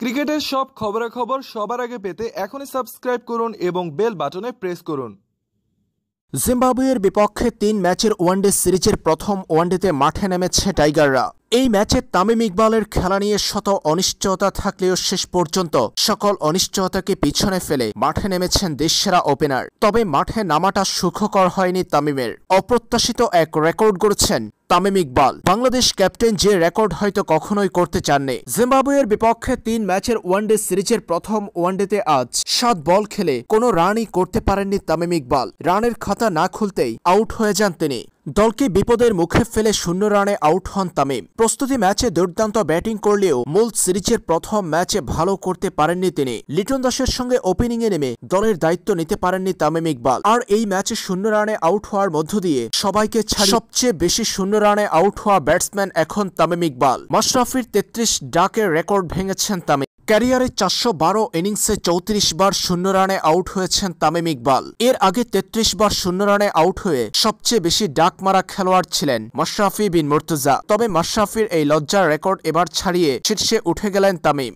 ক্রিকেটের সব খবরাখবর সবার আগে পেতে এখনই সাবস্ক্রাইব করুন এবং বেল বাটনে প্রেস করুন জিম্বাবুয়ের বিপক্ষে তিন ম্যাচের ওয়ানডে সিরিজের প্রথম ওয়ানডেতে মাঠে নেমেছে টাইগাররা এই ম্যাচে তামিম ইকবালের খেলা নিয়ে শত অনিশ্চয়তা থাকলেও শেষ পর্যন্ত সকল অনিশ্চয়তাকে পিছনে ফেলে মাঠে নেমেছেন দেশসেরা ওপেনার তবে মাঠে নামাটা সুখকর হয়নি তামিমের অপ্রত্যাশিত এক রেকর্ড গড়েছেন তামিম ইকবাল বাংলাদেশ ক্যাপ্টেন যে রেকর্ড হয়তো কখনোই করতে চাননি জিম্বাবুয়ের বিপক্ষে তিন ম্যাচের ওয়ানডে সিরিজের প্রথম ওয়ানডেতে আজ সাত বল খেলে কোনো রানই করতে পারেননি তামিম ইকবাল রানের খাতা না খুলতেই আউট হয়ে যান তিনি দলকে বিপদের মুখে ফেলে শূন্য রানে আউট হন তামিম প্রস্তুতি ম্যাচে দুর্দান্ত ব্যাটিং করলেও মূল সিরিজের প্রথম ম্যাচে ভালো করতে পারেননি তিনি লিটন দাসের সঙ্গে ওপেনিংয়ে নেমে দলের দায়িত্ব নিতে পারেননি তামিম ইকবাল আর এই ম্যাচে শূন্য রানে আউট হওয়ার মধ্য দিয়ে সবাইকে ছাড়ি সবচেয়ে বেশি শূন্য রানে আউট হওয়া ব্যাটসম্যান এখন তামিম ইকবাল মাশরাফির তেত্রিশ ডাকের রেকর্ড ভেঙেছেন তামিম ক্যারিয়ারে চারশো বারো ইনিংসে চৌত্রিশ বার শূন্য রানে আউট হয়েছেন তামিম ইকবাল এর আগে তেত্রিশ বার শূন্য রানে আউট হয়ে সবচেয়ে বেশি ডাক মারা খেলোয়াড় ছিলেন মাশরাফি বিন মুর্তজা তবে মশরাফির এই লজ্জার রেকর্ড এবার ছাড়িয়ে শীর্ষে উঠে গেলেন তামিম